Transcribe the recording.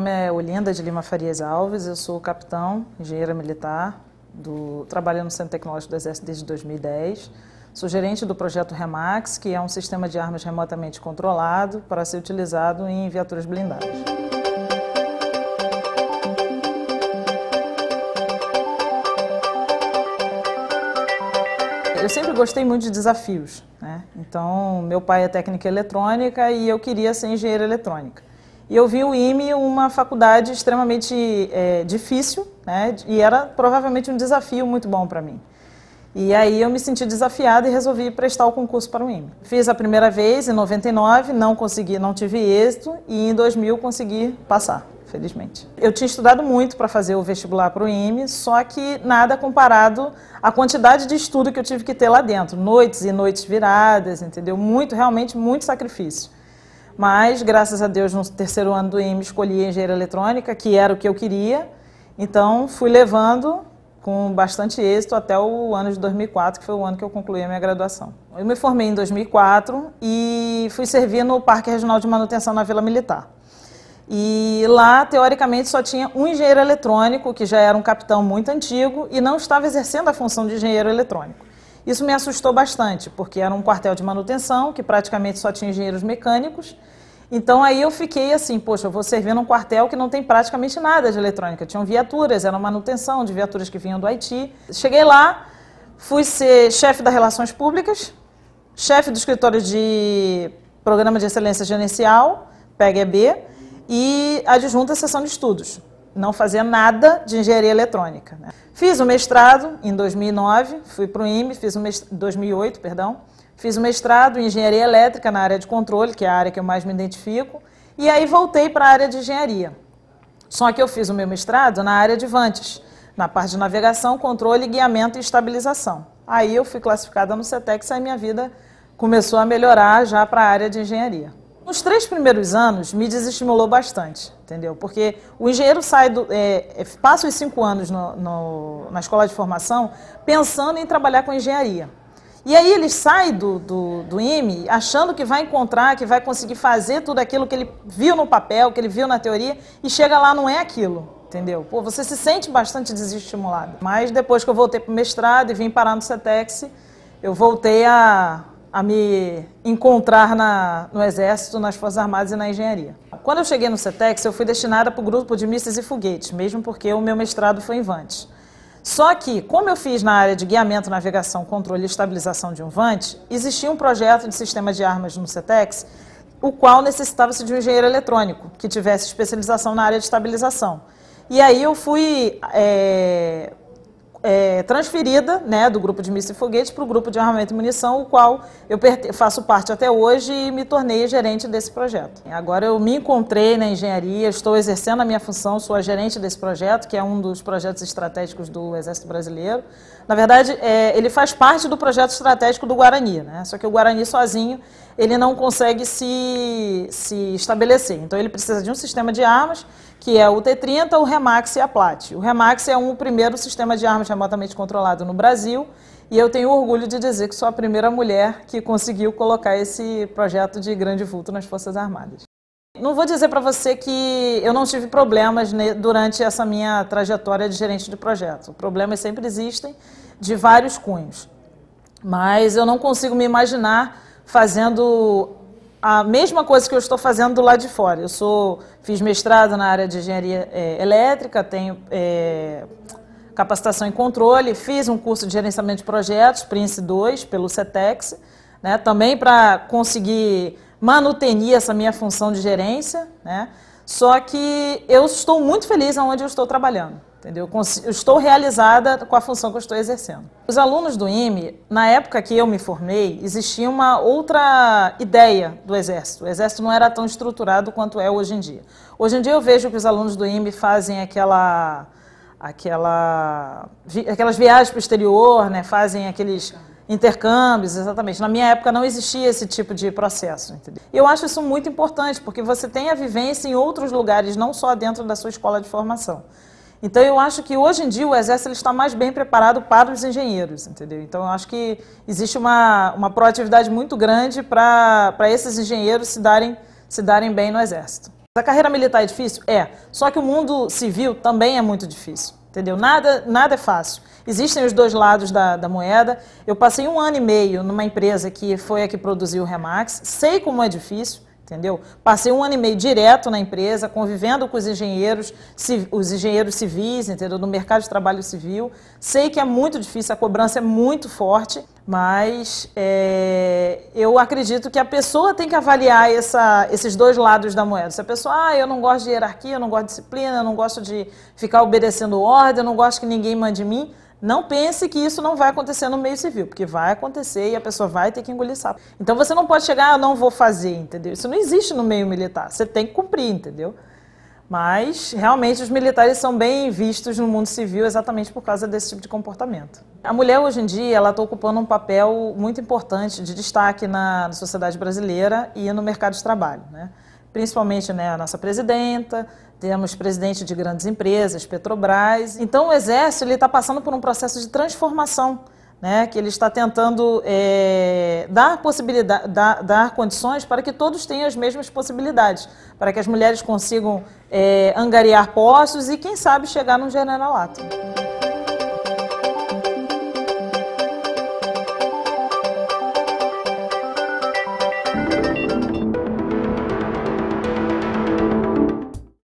nome é Olinda de Lima Farias Alves, eu sou capitão, engenheira militar, do, trabalho no Centro Tecnológico do Exército desde 2010. Sou gerente do projeto Remax, que é um sistema de armas remotamente controlado para ser utilizado em viaturas blindadas. Eu sempre gostei muito de desafios, né? Então, meu pai é técnico eletrônica e eu queria ser engenheira eletrônica. E eu vi o IME uma faculdade extremamente é, difícil, né? E era provavelmente um desafio muito bom para mim. E aí eu me senti desafiada e resolvi prestar o concurso para o IME. Fiz a primeira vez em 99, não consegui, não tive êxito e em 2000 consegui passar, felizmente. Eu tinha estudado muito para fazer o vestibular para o IME, só que nada comparado à quantidade de estudo que eu tive que ter lá dentro, noites e noites viradas, entendeu? Muito, realmente muito sacrifício. Mas, graças a Deus, no terceiro ano do IME, escolhi engenharia eletrônica, que era o que eu queria. Então, fui levando com bastante êxito até o ano de 2004, que foi o ano que eu concluí a minha graduação. Eu me formei em 2004 e fui servir no Parque Regional de Manutenção na Vila Militar. E lá, teoricamente, só tinha um engenheiro eletrônico, que já era um capitão muito antigo e não estava exercendo a função de engenheiro eletrônico. Isso me assustou bastante, porque era um quartel de manutenção que praticamente só tinha engenheiros mecânicos então aí eu fiquei assim, poxa, eu vou servir num quartel que não tem praticamente nada de eletrônica. Tinham viaturas, era manutenção de viaturas que vinham do Haiti. Cheguei lá, fui ser chefe das relações públicas, chefe do escritório de programa de excelência gerencial, PEGEB, e adjunta à seção de estudos. Não fazia nada de engenharia eletrônica. Né? Fiz o mestrado em 2009, fui para o IME, fiz o mestrado, 2008, perdão. Fiz o mestrado em engenharia elétrica na área de controle, que é a área que eu mais me identifico, e aí voltei para a área de engenharia. Só que eu fiz o meu mestrado na área de Vantes, na parte de navegação, controle, guiamento e estabilização. Aí eu fui classificada no CETEX e minha vida começou a melhorar já para a área de engenharia. Nos três primeiros anos me desestimulou bastante, entendeu? Porque o engenheiro sai do, é, é passa os cinco anos no, no, na escola de formação pensando em trabalhar com engenharia. E aí ele sai do, do, do IME achando que vai encontrar, que vai conseguir fazer tudo aquilo que ele viu no papel, que ele viu na teoria, e chega lá, não é aquilo. Entendeu? Pô, você se sente bastante desestimulado. Mas depois que eu voltei para o mestrado e vim parar no CETEX, eu voltei a, a me encontrar na, no Exército, nas Forças Armadas e na Engenharia. Quando eu cheguei no CETEX, eu fui destinada para o grupo de mísseis e foguetes, mesmo porque o meu mestrado foi em Vantes. Só que, como eu fiz na área de guiamento, navegação, controle e estabilização de um VANT, existia um projeto de sistema de armas no CETEX, o qual necessitava-se de um engenheiro eletrônico, que tivesse especialização na área de estabilização. E aí eu fui é, é, transferida né, do grupo de mísseis e foguetes para o grupo de armamento e munição, o qual eu faço parte até hoje e me tornei gerente desse projeto. Agora eu me encontrei na engenharia, estou exercendo a minha função, sou a gerente desse projeto, que é um dos projetos estratégicos do Exército Brasileiro. Na verdade, é, ele faz parte do projeto estratégico do Guarani, né? só que o Guarani sozinho ele não consegue se, se estabelecer. Então ele precisa de um sistema de armas que é o T30, o Remax e a Plat. O Remax é um, o primeiro sistema de armas remotamente controlado no Brasil e eu tenho orgulho de dizer que sou a primeira mulher que conseguiu colocar esse projeto de grande vulto nas Forças Armadas. Não vou dizer para você que eu não tive problemas durante essa minha trajetória de gerente de projeto. Problemas sempre existem, de vários cunhos. Mas eu não consigo me imaginar fazendo a mesma coisa que eu estou fazendo do lado de fora. Eu sou, fiz mestrado na área de engenharia é, elétrica, tenho é, capacitação em controle, fiz um curso de gerenciamento de projetos, Prince 2, pelo CETEX, né, também para conseguir manutenir essa minha função de gerência. Né, só que eu estou muito feliz onde eu estou trabalhando. Entendeu? Eu estou realizada com a função que eu estou exercendo. Os alunos do IME, na época que eu me formei, existia uma outra ideia do Exército. O Exército não era tão estruturado quanto é hoje em dia. Hoje em dia eu vejo que os alunos do IME fazem aquela, aquela, aquelas viagens para o exterior, né? fazem aqueles intercâmbios, exatamente. Na minha época não existia esse tipo de processo. Entendeu? Eu acho isso muito importante, porque você tem a vivência em outros lugares, não só dentro da sua escola de formação. Então eu acho que hoje em dia o Exército está mais bem preparado para os engenheiros, entendeu? Então eu acho que existe uma, uma proatividade muito grande para esses engenheiros se darem, se darem bem no Exército. A carreira militar é difícil? É. Só que o mundo civil também é muito difícil, entendeu? Nada, nada é fácil. Existem os dois lados da, da moeda. Eu passei um ano e meio numa empresa que foi a que produziu o Remax. Sei como é difícil entendeu? Passei um ano e meio direto na empresa, convivendo com os engenheiros, os engenheiros civis, entendeu? No mercado de trabalho civil. Sei que é muito difícil, a cobrança é muito forte, mas é, eu acredito que a pessoa tem que avaliar essa, esses dois lados da moeda. Se a pessoa, ah, eu não gosto de hierarquia, eu não gosto de disciplina, eu não gosto de ficar obedecendo ordem, eu não gosto que ninguém mande em mim, não pense que isso não vai acontecer no meio civil, porque vai acontecer e a pessoa vai ter que engolir sapo. Então você não pode chegar, ah, não vou fazer, entendeu? Isso não existe no meio militar. Você tem que cumprir, entendeu? Mas realmente os militares são bem vistos no mundo civil exatamente por causa desse tipo de comportamento. A mulher hoje em dia ela está ocupando um papel muito importante de destaque na sociedade brasileira e no mercado de trabalho. Né? principalmente né, a nossa presidenta, temos presidente de grandes empresas, Petrobras. Então, o Exército está passando por um processo de transformação, né, que ele está tentando é, dar, possibilidade, dar, dar, condições para que todos tenham as mesmas possibilidades, para que as mulheres consigam é, angariar postos e, quem sabe, chegar num generalato.